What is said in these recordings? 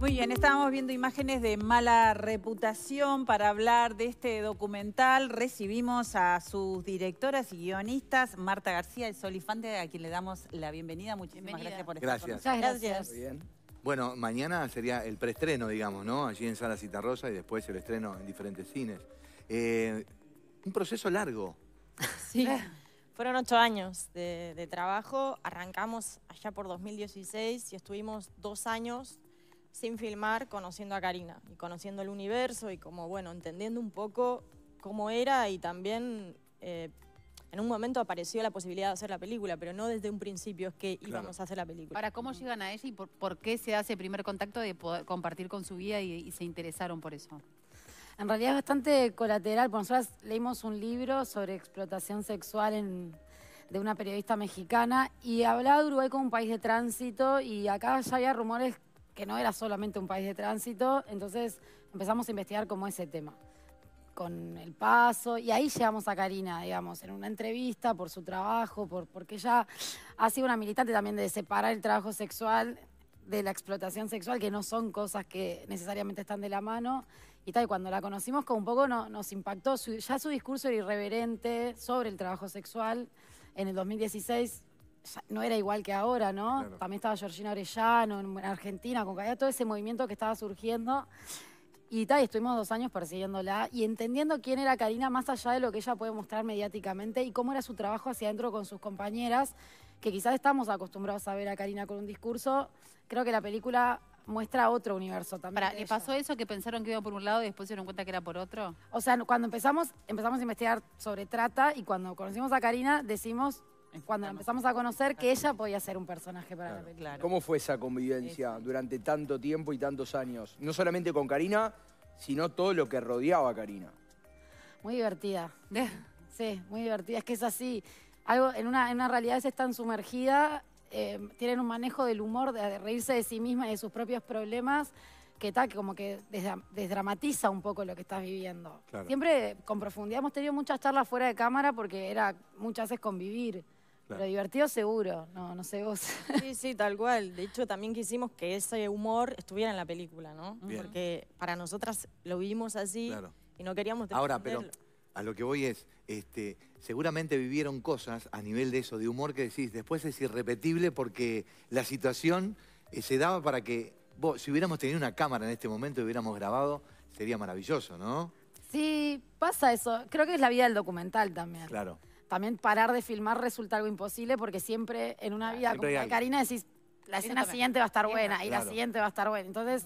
Muy bien, estábamos viendo imágenes de mala reputación para hablar de este documental. Recibimos a sus directoras y guionistas, Marta García, y Solifante, a quien le damos la bienvenida. Muchísimas gracias por estar gracias. Muchas gracias. Bueno, mañana sería el preestreno, digamos, ¿no? Allí en Sala Citarrosa y después el estreno en diferentes cines. Eh, un proceso largo. Sí. Fueron ocho años de, de, trabajo. Arrancamos allá por 2016 y estuvimos dos años sin filmar, conociendo a Karina y conociendo el universo y como, bueno, entendiendo un poco cómo era y también eh, en un momento apareció la posibilidad de hacer la película, pero no desde un principio es que íbamos a hacer la película. Ahora, ¿cómo llegan a ella y por, qué se hace el primer contacto de poder compartir con su guía y, se interesaron por eso? En realidad es bastante colateral, porque nosotras leímos un libro sobre explotación sexual de una periodista mexicana y hablaba de Uruguay como un país de tránsito y acá ya había rumores que no era solamente un país de tránsito, entonces empezamos a investigar como ese tema con el paso y ahí llegamos a Karina, digamos, en una entrevista por su trabajo, por, porque ella ha sido una militante también de separar el trabajo sexual de la explotación sexual, que no son cosas que necesariamente están de la mano. Y tal, cuando la conocimos, como un poco nos impactó. ya su discurso era irreverente sobre el trabajo sexual. En el 2016 no era igual que ahora, ¿no? También estaba Georgina Orellano en Argentina, con todo ese movimiento que estaba surgiendo. Y, tal, estuvimos dos años persiguiéndola y entendiendo quién era Karina más allá de lo que ella puede mostrar mediáticamente y cómo era su trabajo hacia adentro con sus compañeras, que quizás estamos acostumbrados a ver a Karina con un discurso. Creo que la película muestra otro universo también. ¿Le pasó eso que pensaron que iba por un lado y después se dieron cuenta que era por otro? O sea, cuando empezamos, empezamos a investigar sobre trata y cuando conocimos a Karina decimos, cuando empezamos a conocer que ella podía ser un personaje para la película. ¿Cómo fue esa convivencia durante tanto tiempo y tantos años? No solamente con Karina, sino todo lo que rodeaba a Karina. Muy divertida. Sí, muy divertida. Es que es así. Algo, en una, en una realidad es tan sumergida, eh, tienen un manejo del humor, de, reírse de sí misma y de sus propios problemas, que está que como que desdramatiza un poco lo que estás viviendo. Siempre con profundidad. Hemos tenido muchas charlas fuera de cámara porque era muchas veces convivir. Pero divertido seguro, no, no sé vos. Sí, sí, tal cual. De hecho, también quisimos que ese humor estuviera en la película, ¿no? Porque para nosotras lo vivimos así y no queríamos... Ahora, pero a lo que voy es, este, seguramente vivieron cosas a nivel de eso, de humor que decís, después es irrepetible porque la situación eh, se daba para que, vos, si hubiéramos tenido una cámara en este momento y hubiéramos grabado, sería maravilloso, ¿no? Sí, pasa eso. Creo que es la vida del documental también. Claro también parar de filmar resulta algo imposible porque siempre en una vida como Karina decís, la escena siguiente va a estar buena y la siguiente va a estar buena. Entonces,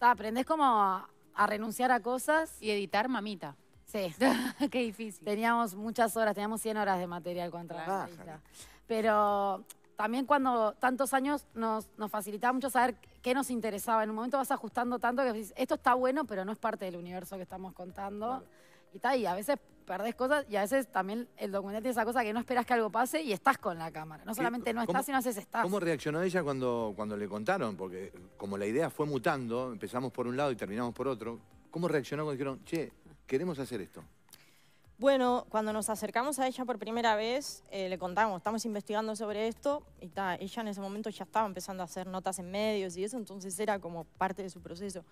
aprendes aprendés como a, renunciar a cosas. Y editar mamita. Sí. Qué difícil. Teníamos muchas horas, teníamos 100 horas de material contra trabajar Pero también cuando tantos años nos, nos facilitaba mucho saber qué nos interesaba. En un momento vas ajustando tanto que decís esto está bueno, pero no es parte del universo que estamos contando. Y tal, a veces perdés cosas y a veces también el documental tiene esa cosa que no esperas que algo pase y estás con la cámara. No solamente no estás, sino haces estás. ¿Cómo reaccionó ella cuando, cuando le contaron? Porque como la idea fue mutando, empezamos por un lado y terminamos por otro, ¿cómo reaccionó cuando dijeron, che, queremos hacer esto? Bueno, cuando nos acercamos a ella por primera vez, eh, le contamos, estamos investigando sobre esto y está ella en ese momento ya estaba empezando a hacer notas en medios y eso, entonces era como parte de su proceso.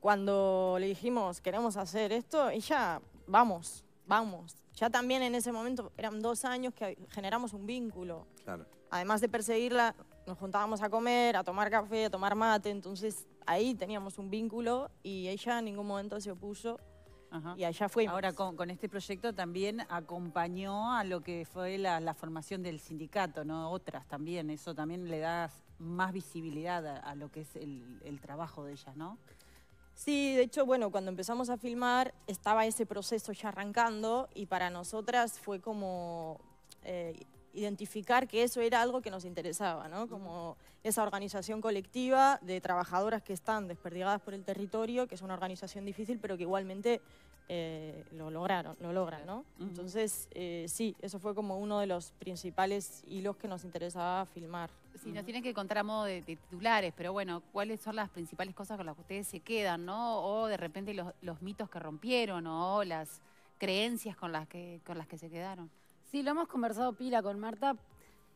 Cuando le dijimos, queremos hacer esto, ella vamos, vamos. Ya también en ese momento eran dos años que generamos un vínculo. Claro. Además de perseguirla, nos juntábamos a comer, a tomar café, a tomar mate, entonces ahí teníamos un vínculo y ella en ningún momento se opuso. Ajá. Y allá fue. Ahora, con, este proyecto también acompañó a lo que fue la, formación del sindicato, ¿no? Otras también. Eso también le da más visibilidad a, lo que es el, el trabajo de ellas, ¿no? Sí, de hecho, bueno, cuando empezamos a filmar estaba ese proceso ya arrancando y para nosotras fue como eh, identificar que eso era algo que nos interesaba, ¿no? Como esa organización colectiva de trabajadoras que están desperdigadas por el territorio, que es una organización difícil, pero que igualmente eh, lo lograron, lo logran, ¿no? Entonces, eh, sí, eso fue como uno de los principales hilos que nos interesaba filmar. Sí, nos tienen que contar a modo de, titulares, pero bueno, ¿cuáles son las principales cosas con las que ustedes se quedan, no? O de repente los, mitos que rompieron, o las creencias con las que, con las que se quedaron. Sí, lo hemos conversado pila con Marta.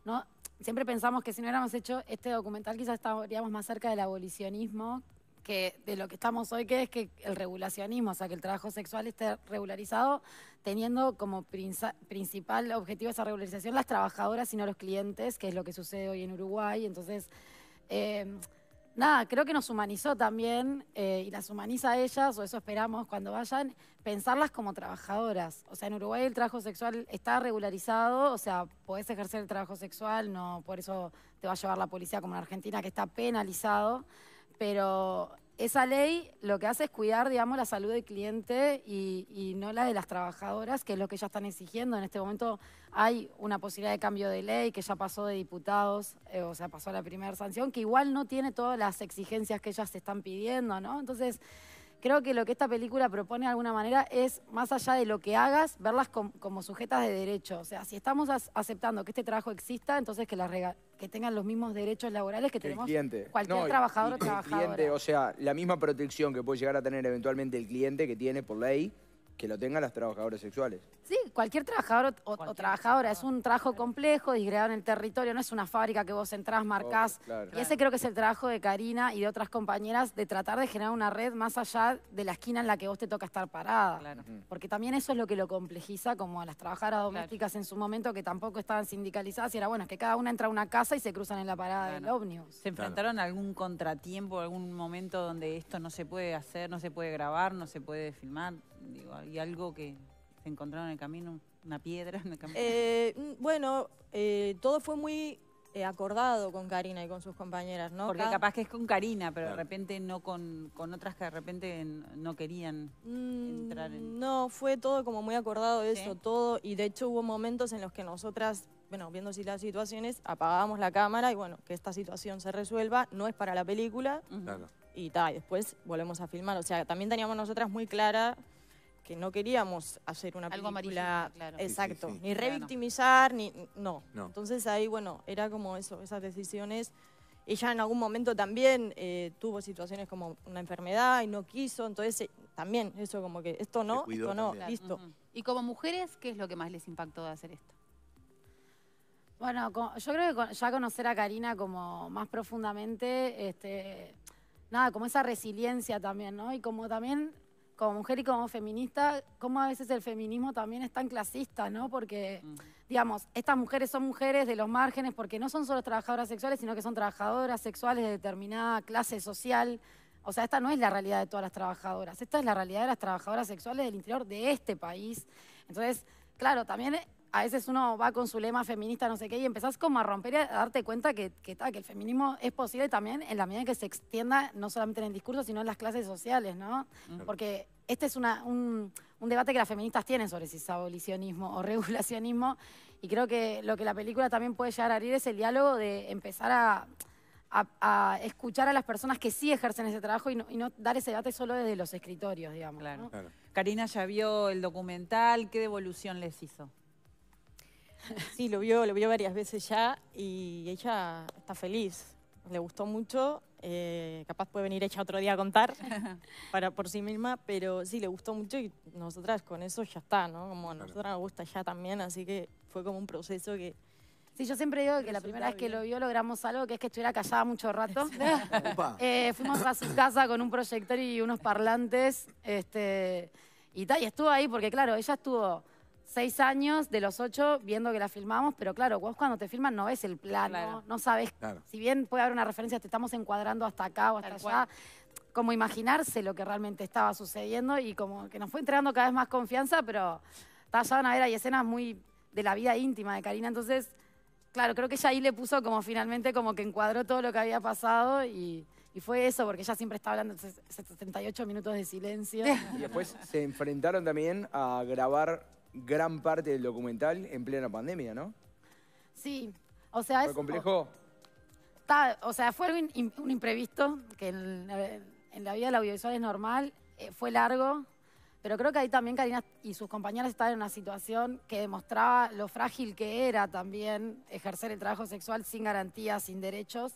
No, siempre pensamos que si no hubiéramos hecho este documental quizás estaríamos más cerca del abolicionismo, que de lo que estamos hoy, que es que el regulacionismo, o sea, que el trabajo sexual esté regularizado, teniendo como principal objetivo esa regularización las trabajadoras y no los clientes, que es lo que sucede hoy en Uruguay. Entonces, em, nada, creo que nos humanizó también, eh, y las humaniza a ellas, o eso esperamos cuando vayan, pensarlas como trabajadoras. O sea, en Uruguay el trabajo sexual está regularizado, o sea, podés ejercer el trabajo sexual, no por eso te va a llevar la policía como en Argentina, que está penalizado pero esa ley lo que hace es cuidar, digamos, la salud del cliente y, no la de las trabajadoras, que es lo que ya están exigiendo. En este momento hay una posibilidad de cambio de ley que ya pasó de diputados, eh, o sea, pasó a la primera sanción, que igual no tiene todas las exigencias que ellas están pidiendo, ¿no? Entonces, Creo que lo que esta película propone de alguna manera es, más allá de lo que hagas, verlas como sujetas de derecho. O sea, si estamos aceptando que este trabajo exista, entonces que, las que tengan los mismos derechos laborales que tenemos cualquier trabajador o trabajadora. o sea, la misma protección que puede llegar a tener eventualmente el cliente que tiene por ley, que lo tengan las trabajadoras sexuales. Sí, cualquier trabajador o, trabajadora. Es un trabajo complejo, disgregado en el territorio. No es una fábrica que vos entrás, marcás. Y ese creo que es el trabajo de Karina y de otras compañeras de tratar de generar una red más allá de la esquina en la que vos te toca estar parada. Porque también eso es lo que lo complejiza, como a las trabajadoras domésticas en su momento que tampoco estaban sindicalizadas. Y era bueno, es que cada una entra a una casa y se cruzan en la parada del ómnibus. ¿Se enfrentaron a algún contratiempo, algún momento donde esto no se puede hacer, no se puede grabar, no se puede filmar? ¿hay algo que se encontraron en el camino? ¿Una piedra en el camino? Eh, mm, bueno, eh, todo fue muy eh, acordado con Karina y con sus compañeras, ¿no? Porque capaz que es con Karina, pero de repente no con, otras que de repente no querían mm, entrar en... No, fue todo como muy acordado eso, todo, y de hecho hubo momentos en los que nosotras, bueno, viendo si las situaciones, apagábamos la cámara y bueno, que esta situación se resuelva, no es para la película, y tal, después volvemos a filmar, o sea, también teníamos nosotras muy clara que no queríamos hacer una película. Exacto. Ni revictimizar, ni. No. Entonces ahí, bueno, era como eso, esas decisiones. Ella en algún momento también eh, tuvo situaciones como una enfermedad y no quiso, entonces eh, también eso como que esto no, esto no, listo. Y como mujeres, ¿qué es lo que más les impactó de hacer esto? Bueno, yo creo que ya conocer a Karina como más profundamente, este, nada, como esa resiliencia también, ¿no? Y como también como mujer y como feminista, cómo a veces el feminismo también es tan clasista, ¿no? Porque, digamos, estas mujeres son mujeres de los márgenes porque no son solo trabajadoras sexuales, sino que son trabajadoras sexuales de determinada clase social. O sea, esta no es la realidad de todas las trabajadoras, esta es la realidad de las trabajadoras sexuales del interior de este país. Entonces, claro, también a veces uno va con su lema feminista, no sé qué, y empezás como a romper y a darte cuenta que, que el feminismo es posible también en la medida en que se extienda no solamente en el discurso, sino en las clases sociales, ¿no? Porque este es un, debate que las feministas tienen sobre si es abolicionismo o regulacionismo, y creo que lo que la película también puede llegar a abrir es el diálogo de empezar a, escuchar a las personas que sí ejercen ese trabajo y no, dar ese debate solo desde los escritorios, digamos. Karina ya vio el documental, ¿qué devolución les hizo? Sí, lo vio, lo vio varias veces ya y ella está feliz. Le gustó mucho. Eh, capaz puede venir ella otro día a contar para por sí misma, pero sí, le gustó mucho y nosotras con eso ya está, ¿no? Como a nosotras nos gusta ya también, así que fue como un proceso que, Sí, yo siempre digo que la primera vez que lo vio logramos algo, que es que estuviera callada mucho rato. Eh, fuimos a su casa con un proyector y unos parlantes. Este, y, tal y estuvo ahí porque, claro, ella estuvo seis años de los ocho viendo que la filmamos, pero claro, vos cuando te filman no ves el plano, no sabes. Si bien puede haber una referencia, te estamos encuadrando hasta acá o hasta allá. Como imaginarse lo que realmente estaba sucediendo y como que nos fue entregando cada vez más confianza, pero ya van a ver, hay escenas muy de la vida íntima de Karina, entonces, claro, creo que ella ahí le puso como finalmente como que encuadró todo lo que había pasado y... fue eso, porque ella siempre estaba hablando 78 minutos de silencio. Y después se enfrentaron también a grabar gran parte del documental en plena pandemia, ¿no? Sí, o sea... ¿Fue es, complejo? o sea, fue un, imprevisto, que en, la vida la audiovisual es normal, eh, fue largo, pero creo que ahí también Karina y sus compañeras estaban en una situación que demostraba lo frágil que era también ejercer el trabajo sexual sin garantías, sin derechos.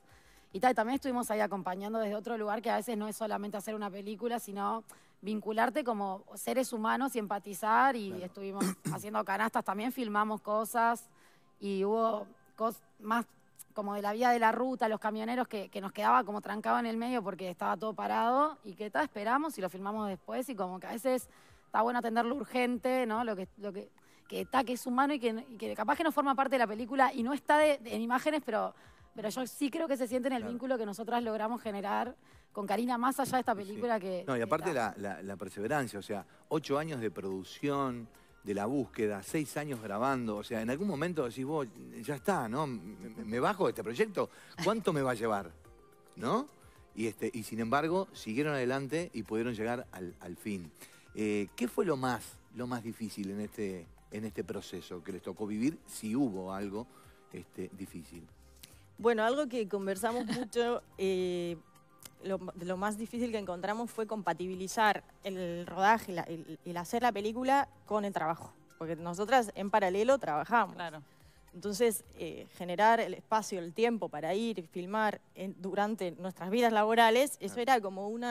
Y, tal, y también estuvimos ahí acompañando desde otro lugar que a veces no es solamente hacer una película, sino vincularte como seres humanos y empatizar y estuvimos haciendo canastas, también filmamos cosas y hubo cosas más como de la vía de la ruta, los camioneros que, que, nos quedaba como trancado en el medio porque estaba todo parado y que tal, esperamos y lo filmamos después y como que a veces está bueno atender lo urgente, ¿no? Lo que, lo que, que está, que es humano y que, que, capaz que no forma parte de la película y no está de, en imágenes, pero, pero yo sí creo que se siente en el vínculo que nosotras logramos generar con Karina más allá de esta película que... No, y aparte la, perseverancia, o sea, ocho años de producción, de la búsqueda, seis años grabando, o sea, en algún momento decís vos, ya está, ¿no? ¿Me, bajo de este proyecto? ¿Cuánto me va a llevar? ¿No? Y, este, y sin embargo, siguieron adelante y pudieron llegar al, fin. Eh, ¿Qué fue lo más, lo más difícil en este, en este proceso que les tocó vivir, si hubo algo este, difícil? Bueno, algo que conversamos mucho eh, lo, más difícil que encontramos fue compatibilizar el rodaje, y el, hacer la película con el trabajo. Porque nosotras en paralelo trabajamos. Claro. Entonces, eh, generar el espacio, el tiempo para ir y filmar durante nuestras vidas laborales, eso era como un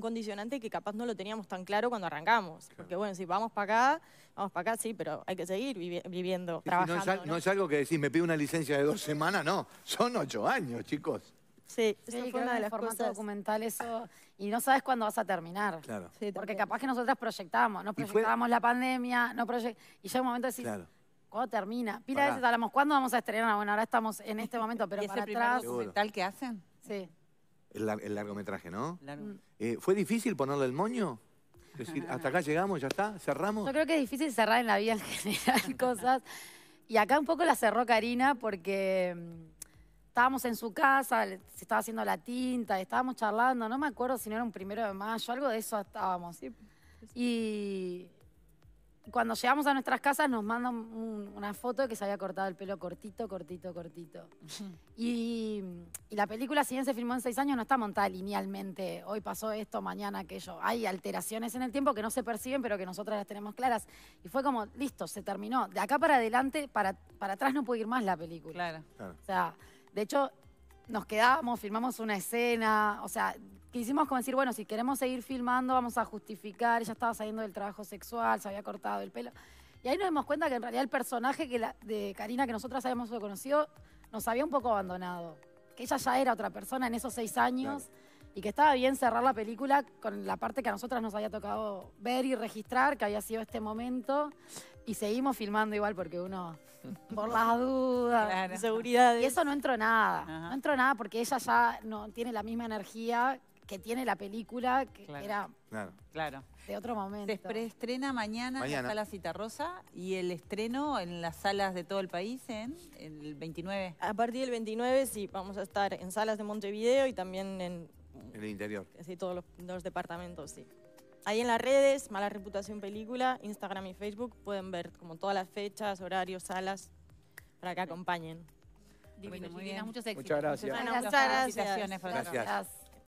condicionante que capaz no lo teníamos tan claro cuando arrancamos. Porque bueno, si vamos para acá, vamos para acá, sí, pero hay que seguir viviendo, trabajando. No es, algo que decís, me pido una licencia de dos semanas, no. Son ocho años, chicos. Sí, eso fue una de las formato cosas. documental eso y no sabes cuándo vas a terminar. Claro. Porque capaz que nosotras proyectamos, no proyectábamos la pandemia, no proyect... y ya un momento decís, claro. ¿cuándo termina? Pila de veces hablamos, ¿cuándo vamos a estrenar? Bueno, ahora estamos en este momento, pero ¿Y para atrás. documental que hacen? Sí. El, largometraje, ¿no? Mm. Eh, ¿Fue difícil ponerle el moño? Es decir, hasta acá llegamos, ya está, cerramos. Yo creo que es difícil cerrar en la vida en general cosas. Y acá un poco la cerró Karina porque mm, estábamos en su casa, se estaba haciendo la tinta, estábamos charlando, no me acuerdo si no era un primero de mayo, algo de eso estábamos. Y cuando llegamos a nuestras casas nos mandan una foto de que se había cortado el pelo cortito, cortito, cortito. y, la película, si bien se filmó en seis años, no está montada linealmente. Hoy pasó esto, mañana aquello. Hay alteraciones en el tiempo que no se perciben, pero que nosotras las tenemos claras. Y fue como, listo, se terminó. De acá para adelante, para, para atrás no puede ir más la película. O sea, de hecho, nos quedábamos, filmamos una escena, o sea, quisimos como decir, bueno, si queremos seguir filmando, vamos a justificar, ella estaba saliendo del trabajo sexual, se había cortado el pelo. Y ahí nos dimos cuenta que en realidad el personaje que la, de Karina que nosotras habíamos conocido nos había un poco abandonado. Que ella ya era otra persona en esos seis años y que estaba bien cerrar la película con la parte que a nosotras nos había tocado ver y registrar, que había sido este momento. Y seguimos filmando igual porque uno, por las dudas, inseguridades. Y eso no entró nada. No entró nada porque ella ya no tiene la misma energía que tiene la película, que era claro. de otro momento. Se preestrena mañana, en la sala rosa y el estreno en las salas de todo el país en el 29. A partir del 29 sí, vamos a estar en salas de Montevideo y también en... En el interior. Sí, todos los departamentos, sí. Ahí en las redes, Mala Reputación Película, Instagram y Facebook, pueden ver como todas las fechas, horarios, salas, para que acompañen. muy bien. Muchas gracias. Muchas Muchas gracias.